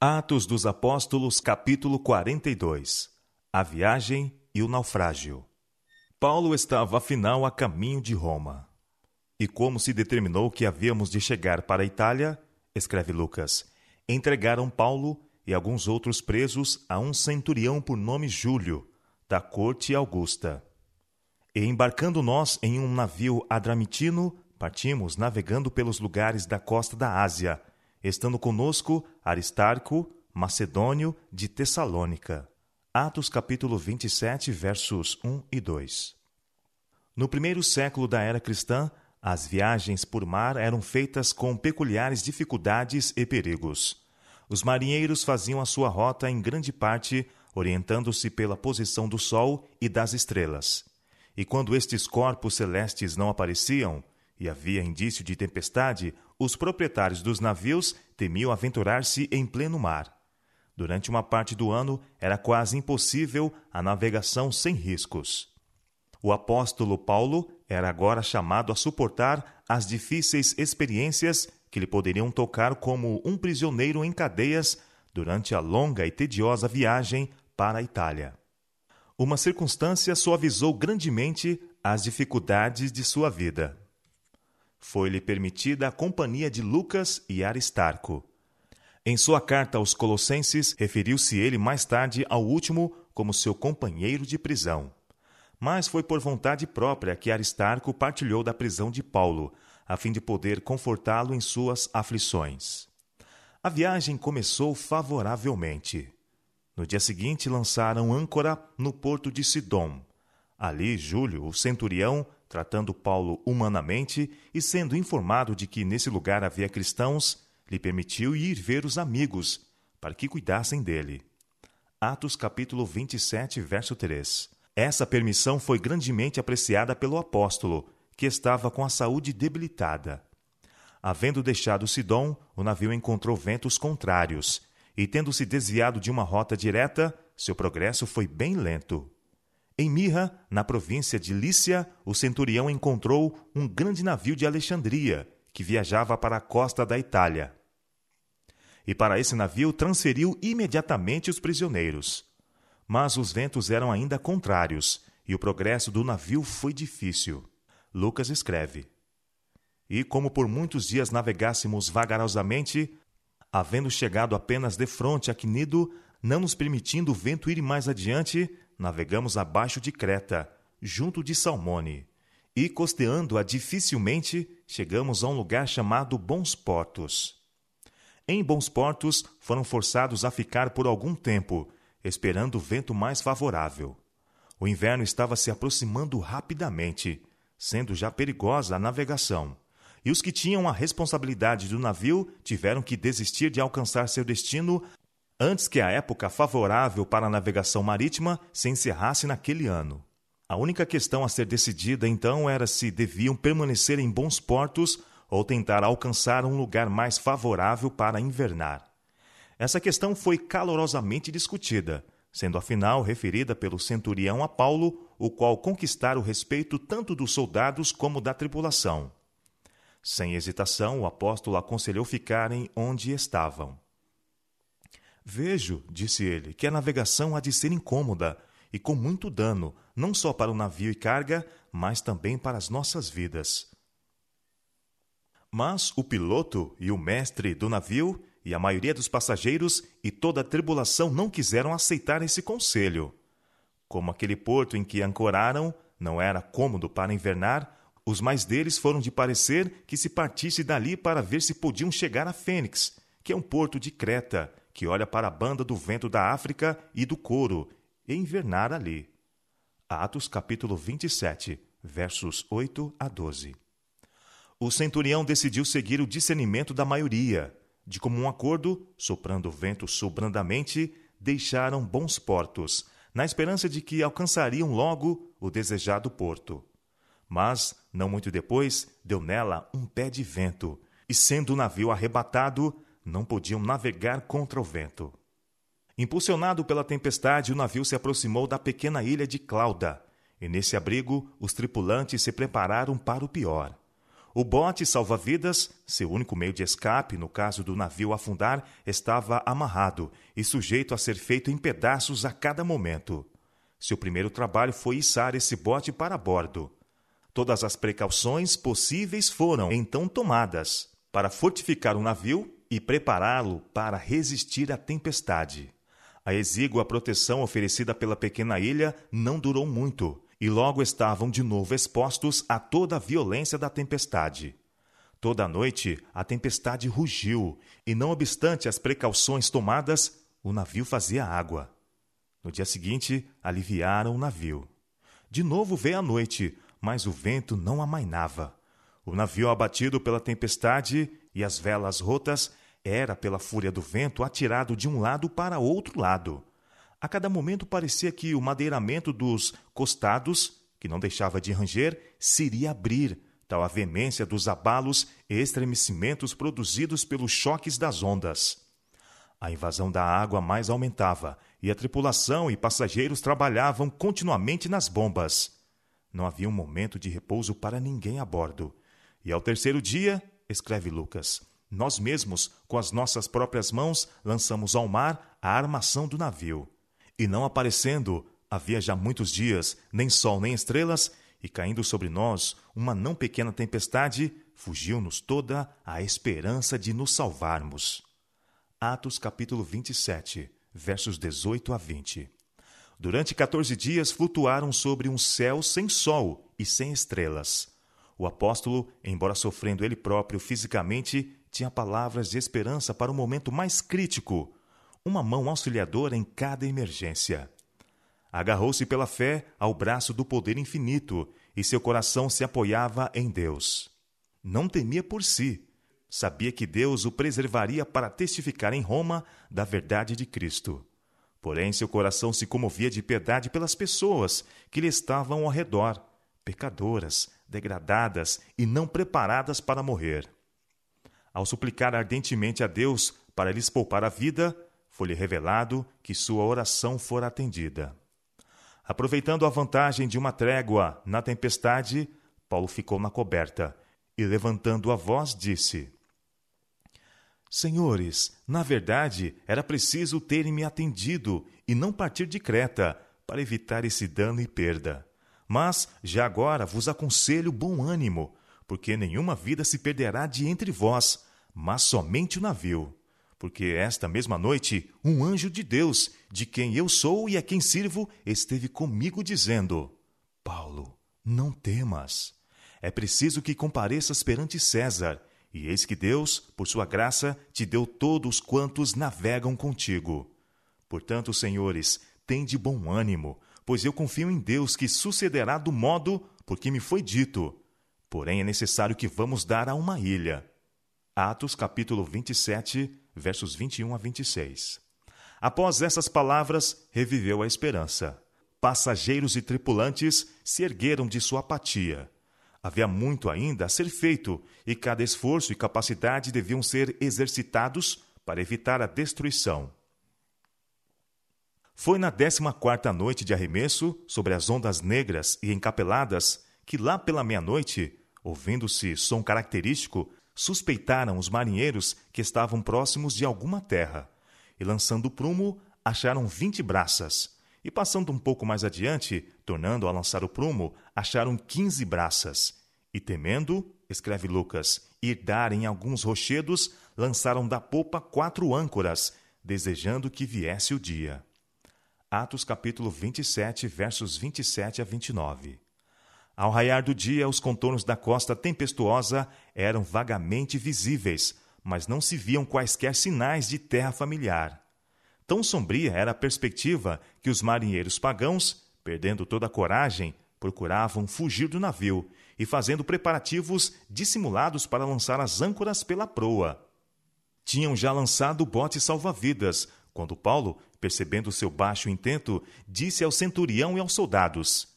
Atos dos Apóstolos, capítulo 42 A viagem e o naufrágio. Paulo estava afinal a caminho de Roma. E como se determinou que havíamos de chegar para a Itália, escreve Lucas, entregaram Paulo e alguns outros presos a um centurião por nome Júlio, da corte Augusta. E embarcando nós em um navio adramitino, partimos navegando pelos lugares da costa da Ásia estando conosco Aristarco, macedônio de Tessalônica. Atos capítulo 27, versos 1 e 2. No primeiro século da era cristã, as viagens por mar eram feitas com peculiares dificuldades e perigos. Os marinheiros faziam a sua rota em grande parte orientando-se pela posição do sol e das estrelas. E quando estes corpos celestes não apareciam, e havia indício de tempestade, os proprietários dos navios temiam aventurar-se em pleno mar. Durante uma parte do ano, era quase impossível a navegação sem riscos. O apóstolo Paulo era agora chamado a suportar as difíceis experiências que lhe poderiam tocar como um prisioneiro em cadeias durante a longa e tediosa viagem para a Itália. Uma circunstância suavizou grandemente as dificuldades de sua vida foi-lhe permitida a companhia de Lucas e Aristarco. Em sua carta aos Colossenses, referiu-se ele mais tarde ao último como seu companheiro de prisão. Mas foi por vontade própria que Aristarco partilhou da prisão de Paulo, a fim de poder confortá-lo em suas aflições. A viagem começou favoravelmente. No dia seguinte, lançaram âncora no porto de Sidom. Ali, Júlio, o centurião, tratando Paulo humanamente e sendo informado de que nesse lugar havia cristãos, lhe permitiu ir ver os amigos, para que cuidassem dele. Atos capítulo 27, verso 3. Essa permissão foi grandemente apreciada pelo apóstolo, que estava com a saúde debilitada. Havendo deixado Sidom, o navio encontrou ventos contrários, e tendo se desviado de uma rota direta, seu progresso foi bem lento. Em Mirra, na província de Lícia, o centurião encontrou um grande navio de Alexandria, que viajava para a costa da Itália. E para esse navio transferiu imediatamente os prisioneiros. Mas os ventos eram ainda contrários, e o progresso do navio foi difícil. Lucas escreve: E como por muitos dias navegássemos vagarosamente, havendo chegado apenas de frente a Quinido, não nos permitindo o vento ir mais adiante, navegamos abaixo de Creta, junto de Salmone, e costeando-a dificilmente, chegamos a um lugar chamado Bons Portos. Em Bons Portos, foram forçados a ficar por algum tempo, esperando o vento mais favorável. O inverno estava se aproximando rapidamente, sendo já perigosa a navegação, e os que tinham a responsabilidade do navio tiveram que desistir de alcançar seu destino antes que a época favorável para a navegação marítima se encerrasse naquele ano. A única questão a ser decidida então era se deviam permanecer em bons portos ou tentar alcançar um lugar mais favorável para invernar. Essa questão foi calorosamente discutida, sendo afinal referida pelo centurião a Paulo, o qual conquistara o respeito tanto dos soldados como da tripulação. Sem hesitação, o apóstolo aconselhou ficarem onde estavam. Vejo, disse ele, que a navegação há de ser incômoda e com muito dano, não só para o navio e carga, mas também para as nossas vidas. Mas o piloto e o mestre do navio e a maioria dos passageiros e toda a tribulação não quiseram aceitar esse conselho. Como aquele porto em que ancoraram não era cômodo para invernar, os mais deles foram de parecer que se partisse dali para ver se podiam chegar a Fênix, que é um porto de Creta que olha para a banda do vento da África e do couro, e invernar ali. Atos capítulo 27, versos 8 a 12. O centurião decidiu seguir o discernimento da maioria. De comum acordo, soprando o vento sobrandamente, deixaram bons portos, na esperança de que alcançariam logo o desejado porto. Mas, não muito depois, deu nela um pé de vento, e sendo o navio arrebatado, não podiam navegar contra o vento. Impulsionado pela tempestade, o navio se aproximou da pequena ilha de Clauda, e nesse abrigo os tripulantes se prepararam para o pior. O bote salva-vidas, seu único meio de escape no caso do navio afundar, estava amarrado e sujeito a ser feito em pedaços a cada momento. Seu primeiro trabalho foi içar esse bote para bordo. Todas as precauções possíveis foram então tomadas para fortificar o navio e prepará-lo para resistir à tempestade. A exígua proteção oferecida pela pequena ilha não durou muito, e logo estavam de novo expostos a toda a violência da tempestade. Toda a noite a tempestade rugiu, e não obstante as precauções tomadas, o navio fazia água. No dia seguinte, aliviaram o navio. De novo veio a noite, mas o vento não amainava. O navio abatido pela tempestade e as velas rotas era, pela fúria do vento, atirado de um lado para outro lado. A cada momento parecia que o madeiramento dos costados, que não deixava de ranger, se iria abrir, tal a veemência dos abalos e estremecimentos produzidos pelos choques das ondas. A invasão da água mais aumentava, e a tripulação e passageiros trabalhavam continuamente nas bombas. Não havia um momento de repouso para ninguém a bordo. E ao terceiro dia, escreve Lucas, nós mesmos, com as nossas próprias mãos, lançamos ao mar a armação do navio. E não aparecendo, havia já muitos dias, nem sol nem estrelas, e caindo sobre nós uma não pequena tempestade, fugiu-nos toda a esperança de nos salvarmos. Atos capítulo 27, versos 18 a 20. Durante 14 dias flutuaram sobre um céu sem sol e sem estrelas o apóstolo, embora sofrendo ele próprio fisicamente, tinha palavras de esperança para o momento mais crítico, uma mão auxiliadora em cada emergência. Agarrou-se pela fé ao braço do poder infinito e seu coração se apoiava em Deus. Não temia por si, sabia que Deus o preservaria para testificar em Roma da verdade de Cristo. Porém, seu coração se comovia de piedade pelas pessoas que lhe estavam ao redor, pecadoras, degradadas e não preparadas para morrer. Ao suplicar ardentemente a Deus para lhes poupar a vida, foi-lhe revelado que sua oração fora atendida. Aproveitando a vantagem de uma trégua na tempestade, Paulo ficou na coberta e, levantando a voz, disse: Senhores, na verdade era preciso terem me atendido e não partir de Creta para evitar esse dano e perda. Mas, já agora, vos aconselho bom ânimo, porque nenhuma vida se perderá de entre vós, mas somente o navio. Porque esta mesma noite, um anjo de Deus, de quem eu sou e a quem sirvo, esteve comigo dizendo: Paulo, não temas. É preciso que compareças perante César, e eis que Deus, por sua graça, te deu todos quantos navegam contigo. Portanto, senhores, tende bom ânimo, pois eu confio em Deus que sucederá do modo porque me foi dito. Porém é necessário que vamos dar a uma ilha. Atos capítulo 27, versos 21 a 26. Após essas palavras, reviveu a esperança. Passageiros e tripulantes se ergueram de sua apatia. Havia muito ainda a ser feito, e cada esforço e capacidade deviam ser exercitados para evitar a destruição. Foi na 14ª noite de arremesso, sobre as ondas negras e encapeladas, que lá pela meia-noite, ouvindo-se som característico, suspeitaram os marinheiros que estavam próximos de alguma terra. E lançando o prumo, acharam vinte braças. E passando um pouco mais adiante, tornando a lançar o prumo, acharam quinze braças. E temendo, escreve Lucas, ir dar em alguns rochedos, lançaram da popa quatro âncoras, desejando que viesse o dia. Atos capítulo 27, versos 27 a 29. Ao raiar do dia, os contornos da costa tempestuosa eram vagamente visíveis, mas não se viam quaisquer sinais de terra familiar. Tão sombria era a perspectiva que os marinheiros pagãos, perdendo toda a coragem, procuravam fugir do navio e fazendo preparativos dissimulados para lançar as âncoras pela proa. Tinham já lançado o bote salva-vidas, quando Paulo percebendo seu baixo intento, disse ao centurião e aos soldados: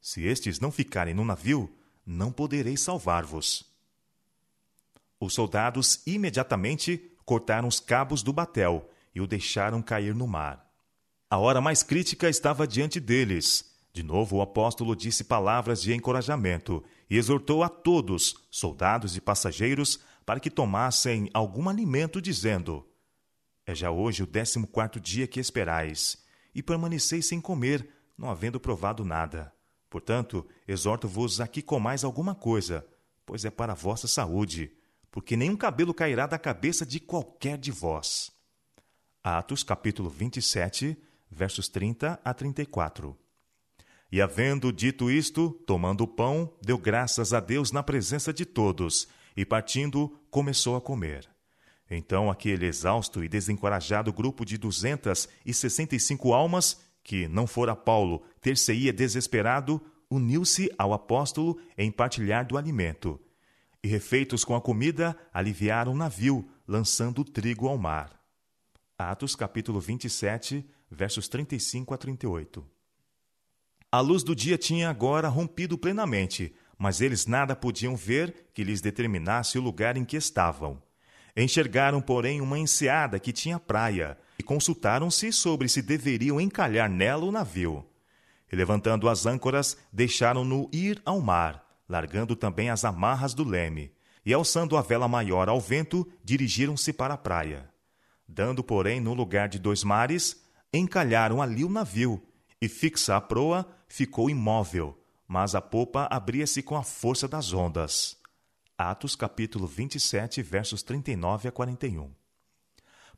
Se estes não ficarem no navio, não poderei salvar-vos. Os soldados imediatamente cortaram os cabos do batel e o deixaram cair no mar. A hora mais crítica estava diante deles. De novo, o apóstolo disse palavras de encorajamento e exortou a todos, soldados e passageiros, para que tomassem algum alimento, dizendo: é já hoje o décimo quarto dia que esperais, e permaneceis sem comer, não havendo provado nada. Portanto, exorto-vos a que comais alguma coisa, pois é para a vossa saúde, porque nenhum cabelo cairá da cabeça de qualquer de vós. Atos capítulo 27, versos 30 a 34. E havendo dito isto, tomando o pão, deu graças a Deus na presença de todos, e partindo, começou a comer. Então, aquele exausto e desencorajado grupo de 265 almas, que não fora Paulo, ter-se-ia desesperado, uniu-se ao apóstolo em partilhar do alimento. E refeitos com a comida, aliviaram o navio, lançando o trigo ao mar. Atos capítulo 27, versos 35 a 38. A luz do dia tinha agora rompido plenamente, mas eles nada podiam ver que lhes determinasse o lugar em que estavam. Enxergaram, porém, uma enseada que tinha praia e consultaram-se sobre se deveriam encalhar nela o navio. E levantando as âncoras, deixaram-no ir ao mar, largando também as amarras do leme, e alçando a vela maior ao vento, dirigiram-se para a praia. Dando, porém, no lugar de dois mares, encalharam ali o navio, e fixa a proa, ficou imóvel, mas a popa abria-se com a força das ondas. Atos capítulo 27, versos 39 a 41.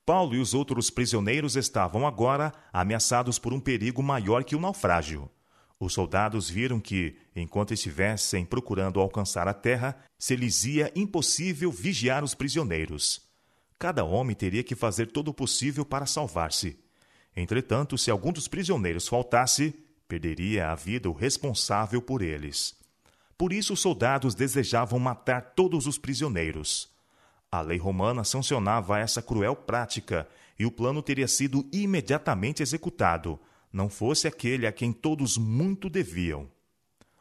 Paulo e os outros prisioneiros estavam agora ameaçados por um perigo maior que o naufrágio. Os soldados viram que, enquanto estivessem procurando alcançar a terra, se lhes ia impossível vigiar os prisioneiros. Cada homem teria que fazer todo o possível para salvar-se. Entretanto, se algum dos prisioneiros faltasse, perderia a vida o responsável por eles. Por isso, os soldados desejavam matar todos os prisioneiros. A lei romana sancionava essa cruel prática e o plano teria sido imediatamente executado, não fosse aquele a quem todos muito deviam.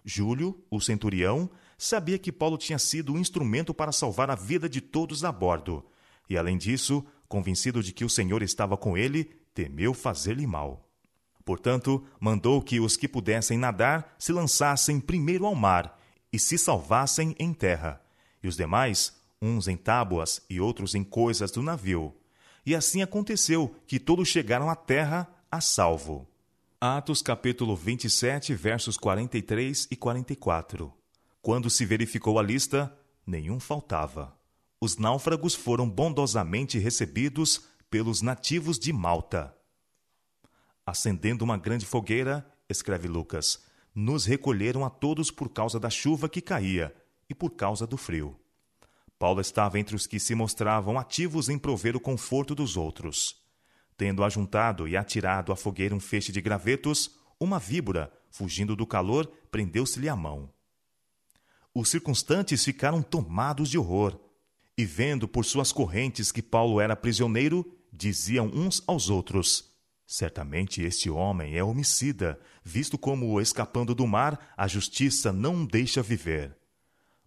Júlio, o centurião, sabia que Paulo tinha sido um instrumento para salvar a vida de todos a bordo, e além disso, convencido de que o Senhor estava com ele, temeu fazer-lhe mal. Portanto, mandou que os que pudessem nadar se lançassem primeiro ao mar e se salvassem em terra, e os demais, uns em tábuas e outros em coisas do navio. E assim aconteceu que todos chegaram à terra a salvo. Atos capítulo 27, versos 43 e 44. Quando se verificou a lista, nenhum faltava. Os náufragos foram bondosamente recebidos pelos nativos de Malta. Acendendo uma grande fogueira, escreve Lucas, nos recolheram a todos por causa da chuva que caía e por causa do frio. Paulo estava entre os que se mostravam ativos em prover o conforto dos outros. Tendo ajuntado e atirado à fogueira um feixe de gravetos, uma víbora, fugindo do calor, prendeu-se-lhe a mão. Os circunstantes ficaram tomados de horror, e vendo por suas correntes que Paulo era prisioneiro, diziam uns aos outros: Certamente este homem é homicida, visto como, escapando do mar, a justiça não deixa viver.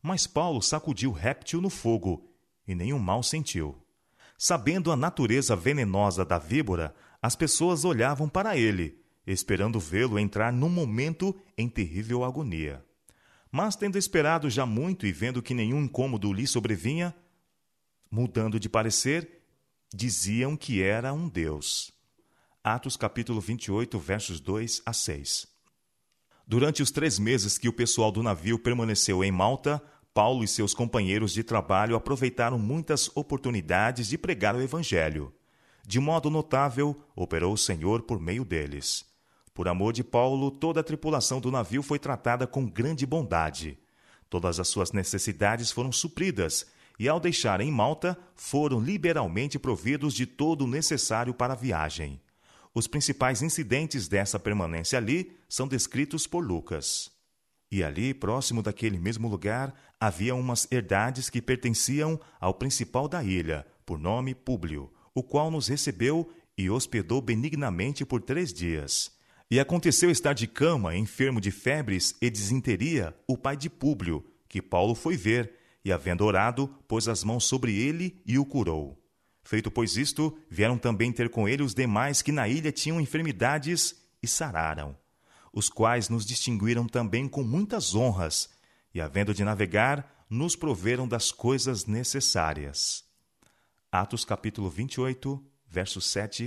Mas Paulo sacudiu réptil no fogo, e nenhum mal sentiu. Sabendo a natureza venenosa da víbora, as pessoas olhavam para ele, esperando vê-lo entrar num momento em terrível agonia. Mas, tendo esperado já muito e vendo que nenhum incômodo lhe sobrevinha, mudando de parecer, diziam que era um deus. Atos capítulo 28, versos 2 a 6. Durante os três meses que o pessoal do navio permaneceu em Malta, Paulo e seus companheiros de trabalho aproveitaram muitas oportunidades de pregar o Evangelho. De modo notável, operou o Senhor por meio deles. Por amor de Paulo, toda a tripulação do navio foi tratada com grande bondade. Todas as suas necessidades foram supridas, e ao deixarem Malta, foram liberalmente providos de todo o necessário para a viagem. Os principais incidentes dessa permanência ali são descritos por Lucas. E ali, próximo daquele mesmo lugar, havia umas herdades que pertenciam ao principal da ilha, por nome Públio, o qual nos recebeu e hospedou benignamente por três dias. E aconteceu estar de cama, enfermo de febres e desinteria, o pai de Públio, que Paulo foi ver, e havendo orado, pôs as mãos sobre ele e o curou. Feito, pois isto, vieram também ter com ele os demais que na ilha tinham enfermidades e sararam, os quais nos distinguiram também com muitas honras, e, havendo de navegar, nos proveram das coisas necessárias. Atos capítulo 28, verso 7